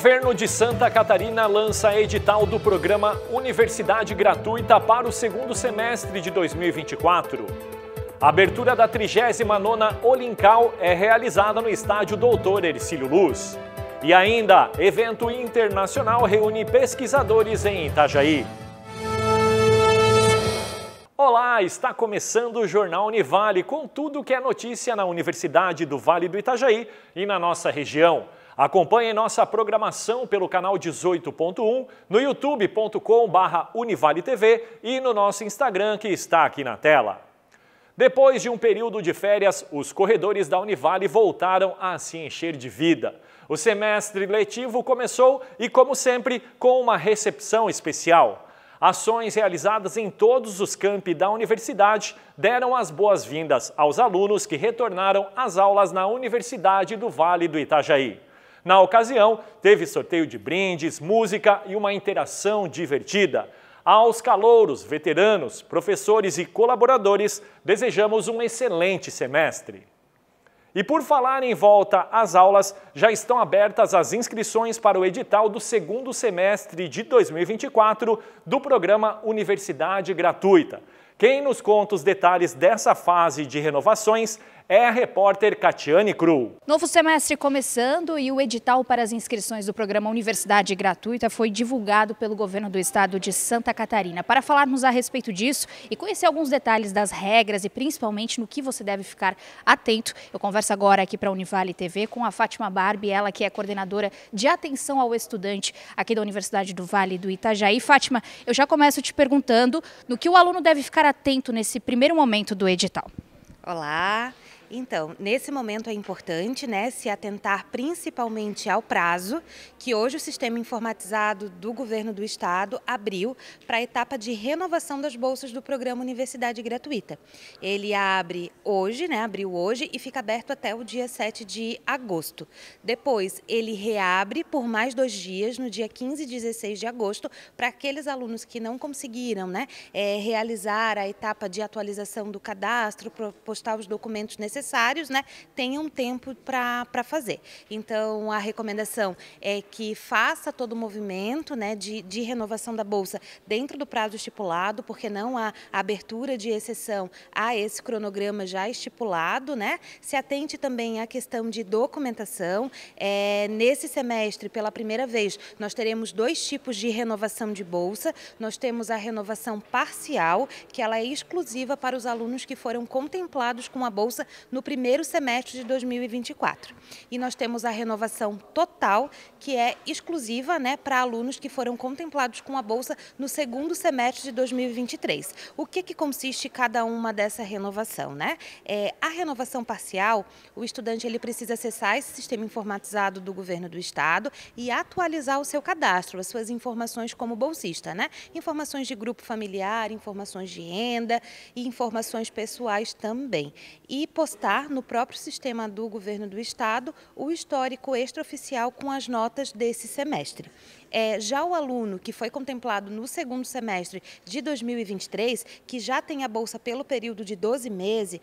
Governo de Santa Catarina lança edital do programa Universidade Gratuita para o segundo semestre de 2024. A abertura da 39ª Olincal é realizada no estádio Doutor Ercílio Luz. E ainda, evento internacional reúne pesquisadores em Itajaí. Olá, está começando o Jornal Univale com tudo que é notícia na Universidade do Vale do Itajaí e na nossa região. Acompanhe nossa programação pelo canal 18.1, no youtubecom univalitv e no nosso Instagram, que está aqui na tela. Depois de um período de férias, os corredores da Univale voltaram a se encher de vida. O semestre letivo começou e, como sempre, com uma recepção especial. Ações realizadas em todos os campi da universidade deram as boas-vindas aos alunos que retornaram às aulas na Universidade do Vale do Itajaí. Na ocasião, teve sorteio de brindes, música e uma interação divertida. Aos calouros, veteranos, professores e colaboradores, desejamos um excelente semestre. E por falar em volta às aulas, já estão abertas as inscrições para o edital do segundo semestre de 2024 do programa Universidade Gratuita. Quem nos conta os detalhes dessa fase de renovações é a repórter Catiane Cru. Novo semestre começando e o edital para as inscrições do programa Universidade Gratuita foi divulgado pelo governo do estado de Santa Catarina. Para falarmos a respeito disso e conhecer alguns detalhes das regras e principalmente no que você deve ficar atento, eu converso agora aqui para a Univale TV com a Fátima Barbie, ela que é coordenadora de atenção ao estudante aqui da Universidade do Vale do Itajaí. Fátima, eu já começo te perguntando no que o aluno deve ficar atento nesse primeiro momento do edital? Olá, então, nesse momento é importante né, se atentar principalmente ao prazo que hoje o sistema informatizado do governo do estado abriu para a etapa de renovação das bolsas do programa Universidade Gratuita. Ele abre hoje, né, abriu hoje e fica aberto até o dia 7 de agosto. Depois, ele reabre por mais dois dias, no dia 15 e 16 de agosto, para aqueles alunos que não conseguiram né, é, realizar a etapa de atualização do cadastro, postar os documentos necessários necessários, né, tenham tempo para fazer. Então, a recomendação é que faça todo o movimento né, de, de renovação da bolsa dentro do prazo estipulado, porque não há abertura de exceção a esse cronograma já estipulado. Né? Se atente também à questão de documentação. É, nesse semestre, pela primeira vez, nós teremos dois tipos de renovação de bolsa. Nós temos a renovação parcial, que ela é exclusiva para os alunos que foram contemplados com a bolsa no primeiro semestre de 2024. E nós temos a renovação total, que é exclusiva né, para alunos que foram contemplados com a bolsa no segundo semestre de 2023. O que, que consiste cada uma dessa renovação? Né? É, a renovação parcial, o estudante ele precisa acessar esse sistema informatizado do governo do estado e atualizar o seu cadastro, as suas informações como bolsista, né? Informações de grupo familiar, informações de renda e informações pessoais também. E, constar no próprio sistema do governo do Estado o histórico extraoficial com as notas desse semestre. É, já o aluno que foi contemplado no segundo semestre de 2023, que já tem a bolsa pelo período de 12 meses,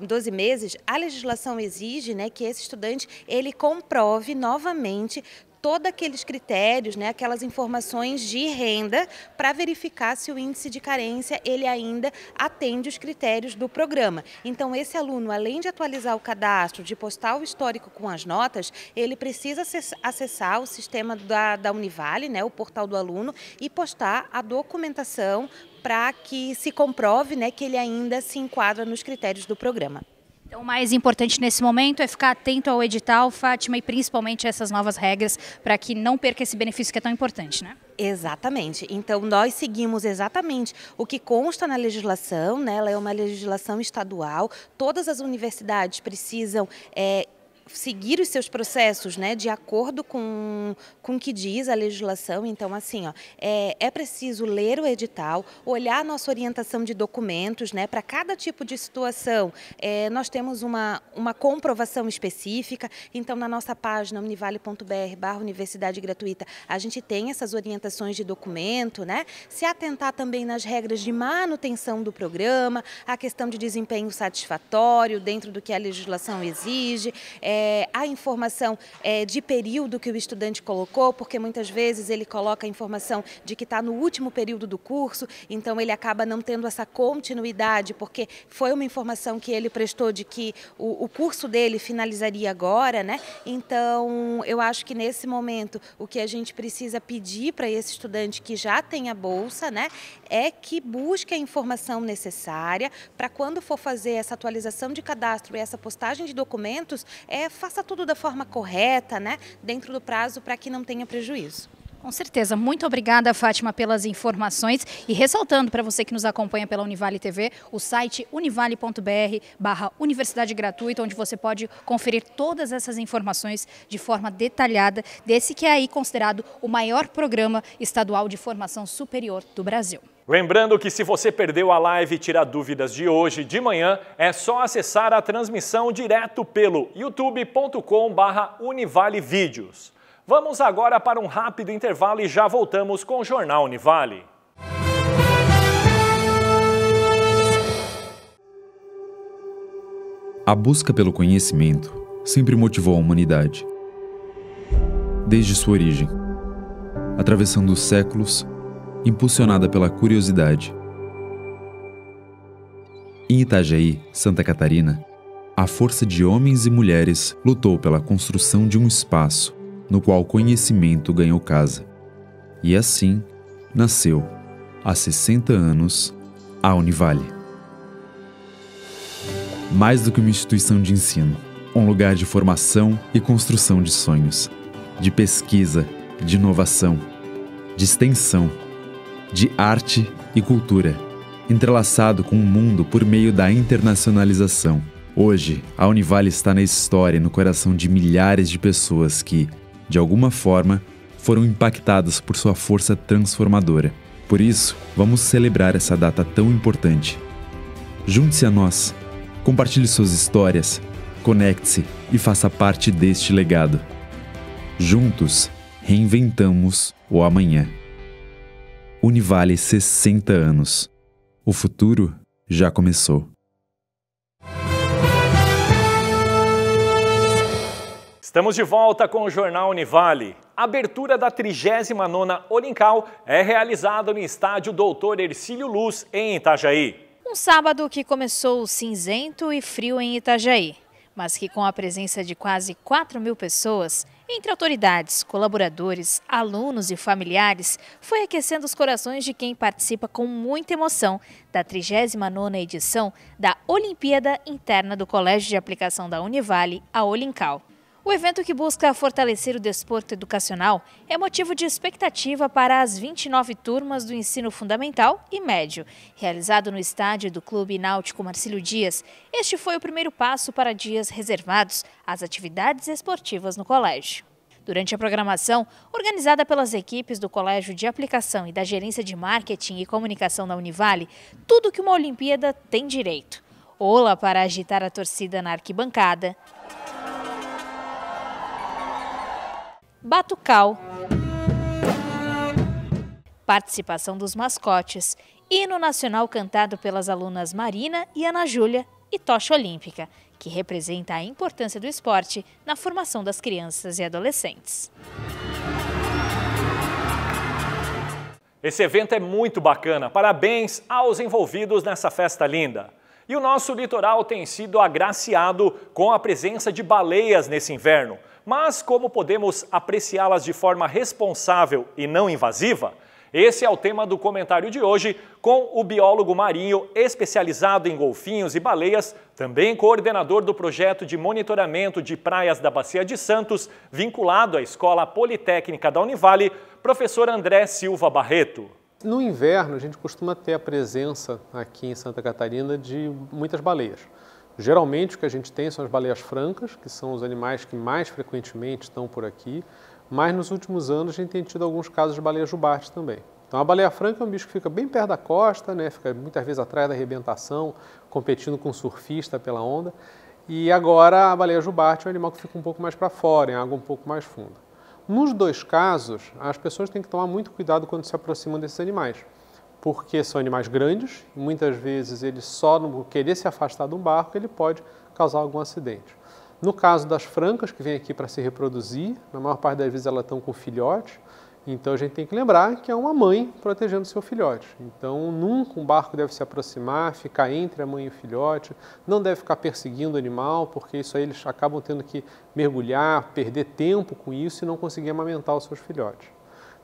12 meses a legislação exige né, que esse estudante ele comprove novamente todos aqueles critérios, né, aquelas informações de renda para verificar se o índice de carência ele ainda atende os critérios do programa. Então esse aluno, além de atualizar o cadastro, de postar o histórico com as notas, ele precisa acessar o sistema da, da Univale, né, o portal do aluno, e postar a documentação para que se comprove né, que ele ainda se enquadra nos critérios do programa. Então, o mais importante nesse momento é ficar atento ao edital, Fátima, e principalmente a essas novas regras, para que não perca esse benefício que é tão importante, né? Exatamente. Então, nós seguimos exatamente o que consta na legislação, né? ela é uma legislação estadual, todas as universidades precisam é, seguir os seus processos né, de acordo com, com o que diz a legislação. Então, assim, ó, é, é preciso ler o edital, olhar a nossa orientação de documentos, né? Para cada tipo de situação, é, nós temos uma, uma comprovação específica. Então, na nossa página univale.br barra universidade gratuita, a gente tem essas orientações de documento, né? Se atentar também nas regras de manutenção do programa, a questão de desempenho satisfatório dentro do que a legislação exige. É, a informação é, de período que o estudante colocou, porque muitas vezes ele coloca a informação de que está no último período do curso, então ele acaba não tendo essa continuidade, porque foi uma informação que ele prestou de que o, o curso dele finalizaria agora, né? Então, eu acho que nesse momento o que a gente precisa pedir para esse estudante que já tem a bolsa, né, é que busque a informação necessária para quando for fazer essa atualização de cadastro e essa postagem de documentos, é faça tudo da forma correta, né? Dentro do prazo para que não tenha prejuízo. Com certeza. Muito obrigada, Fátima, pelas informações. E ressaltando para você que nos acompanha pela Univale TV, o site univale.br barra Universidade Gratuita, onde você pode conferir todas essas informações de forma detalhada desse que é aí considerado o maior programa estadual de formação superior do Brasil. Lembrando que se você perdeu a live e tirar dúvidas de hoje de manhã, é só acessar a transmissão direto pelo youtube.com/univalevideos. Vamos agora para um rápido intervalo e já voltamos com o Jornal Univale. A busca pelo conhecimento sempre motivou a humanidade. Desde sua origem, atravessando os séculos, impulsionada pela curiosidade. Em Itajaí, Santa Catarina, a força de homens e mulheres lutou pela construção de um espaço no qual conhecimento ganhou casa. E assim nasceu, há 60 anos, a Univale. Mais do que uma instituição de ensino, um lugar de formação e construção de sonhos, de pesquisa, de inovação, de extensão de arte e cultura, entrelaçado com o mundo por meio da internacionalização. Hoje, a Univale está na história e no coração de milhares de pessoas que, de alguma forma, foram impactadas por sua força transformadora. Por isso, vamos celebrar essa data tão importante. Junte-se a nós, compartilhe suas histórias, conecte-se e faça parte deste legado. Juntos, reinventamos o amanhã. Univale 60 anos. O futuro já começou. Estamos de volta com o Jornal Univale. A abertura da 39ª Olimcal é realizada no estádio Doutor Ercílio Luz, em Itajaí. Um sábado que começou cinzento e frio em Itajaí mas que com a presença de quase 4 mil pessoas, entre autoridades, colaboradores, alunos e familiares, foi aquecendo os corações de quem participa com muita emoção da 39ª edição da Olimpíada Interna do Colégio de Aplicação da Univale, a Olincal. O evento que busca fortalecer o desporto educacional é motivo de expectativa para as 29 turmas do ensino fundamental e médio. Realizado no estádio do Clube Náutico Marcílio Dias, este foi o primeiro passo para dias reservados às atividades esportivas no colégio. Durante a programação, organizada pelas equipes do Colégio de Aplicação e da Gerência de Marketing e Comunicação da Univale, tudo que uma Olimpíada tem direito. Ola para agitar a torcida na arquibancada, batucal, participação dos mascotes, hino nacional cantado pelas alunas Marina e Ana Júlia e tocha olímpica, que representa a importância do esporte na formação das crianças e adolescentes. Esse evento é muito bacana. Parabéns aos envolvidos nessa festa linda. E o nosso litoral tem sido agraciado com a presença de baleias nesse inverno. Mas como podemos apreciá-las de forma responsável e não invasiva? Esse é o tema do comentário de hoje com o biólogo marinho especializado em golfinhos e baleias, também coordenador do projeto de monitoramento de praias da Bacia de Santos, vinculado à Escola Politécnica da Univale, professor André Silva Barreto. No inverno, a gente costuma ter a presença aqui em Santa Catarina de muitas baleias. Geralmente, o que a gente tem são as baleias francas, que são os animais que mais frequentemente estão por aqui, mas nos últimos anos a gente tem tido alguns casos de baleia jubarte também. Então, a baleia franca é um bicho que fica bem perto da costa, né? fica muitas vezes atrás da arrebentação, competindo com o surfista pela onda. E agora a baleia jubarte é um animal que fica um pouco mais para fora, em água um pouco mais funda. Nos dois casos, as pessoas têm que tomar muito cuidado quando se aproximam desses animais, porque são animais grandes e muitas vezes ele só no querer se afastar de um barco ele pode causar algum acidente. No caso das francas que vêm aqui para se reproduzir, na maior parte das vezes elas estão com filhotes. Então a gente tem que lembrar que é uma mãe protegendo seu filhote. Então nunca um barco deve se aproximar, ficar entre a mãe e o filhote, não deve ficar perseguindo o animal, porque isso aí eles acabam tendo que mergulhar, perder tempo com isso e não conseguir amamentar os seus filhotes.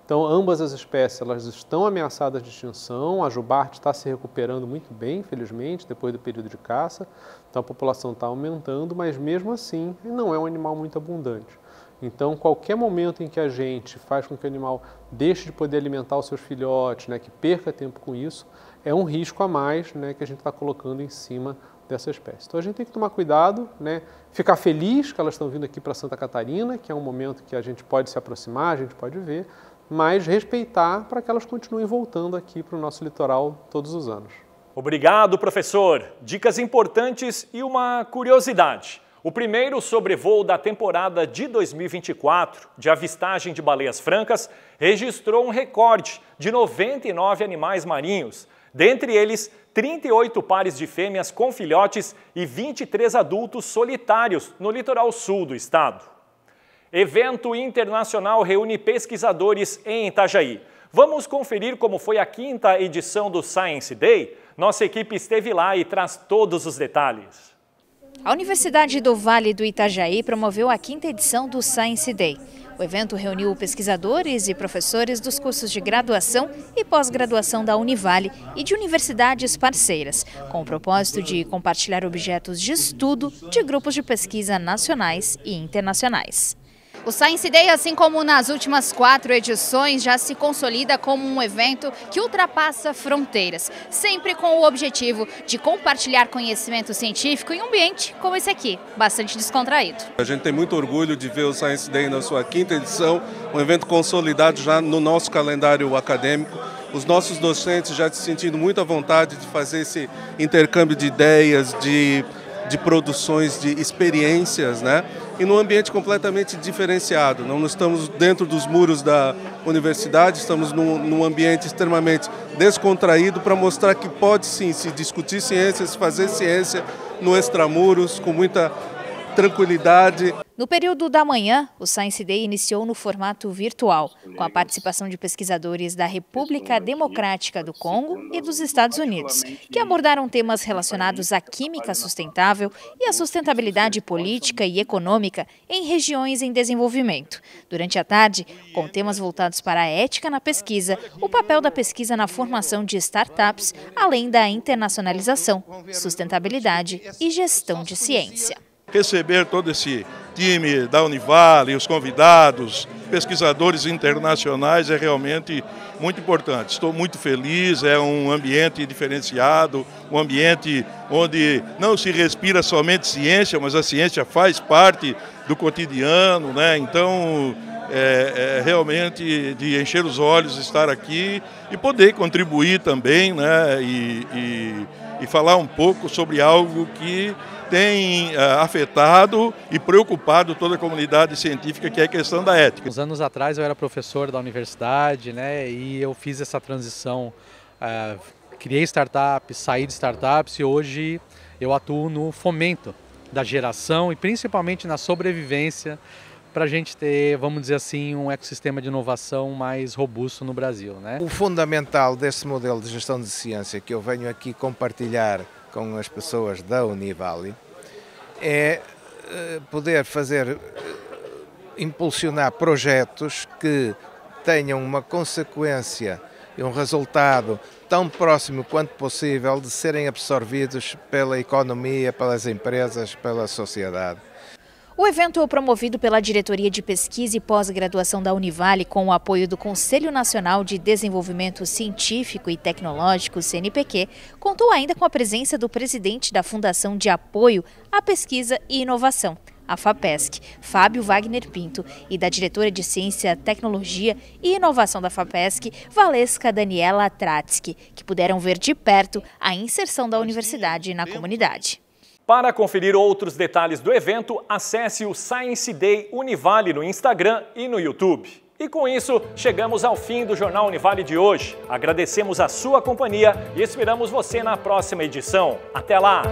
Então ambas as espécies elas estão ameaçadas de extinção, a jubarte está se recuperando muito bem, felizmente, depois do período de caça, então a população está aumentando, mas mesmo assim não é um animal muito abundante. Então, qualquer momento em que a gente faz com que o animal deixe de poder alimentar os seus filhotes, né, que perca tempo com isso, é um risco a mais né, que a gente está colocando em cima dessa espécie. Então, a gente tem que tomar cuidado, né, ficar feliz que elas estão vindo aqui para Santa Catarina, que é um momento que a gente pode se aproximar, a gente pode ver, mas respeitar para que elas continuem voltando aqui para o nosso litoral todos os anos. Obrigado, professor. Dicas importantes e uma curiosidade. O primeiro sobrevoo da temporada de 2024 de avistagem de baleias francas registrou um recorde de 99 animais marinhos, dentre eles 38 pares de fêmeas com filhotes e 23 adultos solitários no litoral sul do estado. Evento internacional reúne pesquisadores em Itajaí. Vamos conferir como foi a quinta edição do Science Day? Nossa equipe esteve lá e traz todos os detalhes. A Universidade do Vale do Itajaí promoveu a quinta edição do Science Day. O evento reuniu pesquisadores e professores dos cursos de graduação e pós-graduação da Univale e de universidades parceiras, com o propósito de compartilhar objetos de estudo de grupos de pesquisa nacionais e internacionais. O Science Day, assim como nas últimas quatro edições, já se consolida como um evento que ultrapassa fronteiras, sempre com o objetivo de compartilhar conhecimento científico em um ambiente como esse aqui, bastante descontraído. A gente tem muito orgulho de ver o Science Day na sua quinta edição, um evento consolidado já no nosso calendário acadêmico. Os nossos docentes já se sentindo muito à vontade de fazer esse intercâmbio de ideias, de, de produções, de experiências, né? e num ambiente completamente diferenciado. Não estamos dentro dos muros da universidade, estamos num, num ambiente extremamente descontraído para mostrar que pode sim se discutir ciência, se fazer ciência no extramuros, com muita tranquilidade, no período da manhã, o Science Day iniciou no formato virtual, com a participação de pesquisadores da República Democrática do Congo e dos Estados Unidos, que abordaram temas relacionados à química sustentável e à sustentabilidade política e econômica em regiões em desenvolvimento. Durante a tarde, com temas voltados para a ética na pesquisa, o papel da pesquisa na formação de startups, além da internacionalização, sustentabilidade e gestão de ciência receber todo esse time da Univale, os convidados, pesquisadores internacionais é realmente muito importante. Estou muito feliz, é um ambiente diferenciado, um ambiente onde não se respira somente ciência, mas a ciência faz parte do cotidiano, né? Então, é, é, realmente de encher os olhos estar aqui e poder contribuir também né, e, e, e falar um pouco sobre algo que tem ah, afetado e preocupado toda a comunidade científica, que é a questão da ética. Uns anos atrás eu era professor da universidade, né, e eu fiz essa transição, uh, criei startups, saí de startups e hoje eu atuo no fomento da geração e principalmente na sobrevivência para a gente ter, vamos dizer assim, um ecossistema de inovação mais robusto no Brasil. Né? O fundamental desse modelo de gestão de ciência que eu venho aqui compartilhar com as pessoas da Univali é eh, poder fazer, eh, impulsionar projetos que tenham uma consequência e um resultado tão próximo quanto possível de serem absorvidos pela economia, pelas empresas, pela sociedade. O evento é promovido pela Diretoria de Pesquisa e Pós-Graduação da Univale com o apoio do Conselho Nacional de Desenvolvimento Científico e Tecnológico, CNPq, contou ainda com a presença do presidente da Fundação de Apoio à Pesquisa e Inovação, a FAPESC, Fábio Wagner Pinto, e da diretora de Ciência, Tecnologia e Inovação da FAPESC, Valesca Daniela Tratsky, que puderam ver de perto a inserção da universidade na comunidade. Para conferir outros detalhes do evento, acesse o Science Day Univale no Instagram e no YouTube. E com isso, chegamos ao fim do Jornal Univale de hoje. Agradecemos a sua companhia e esperamos você na próxima edição. Até lá!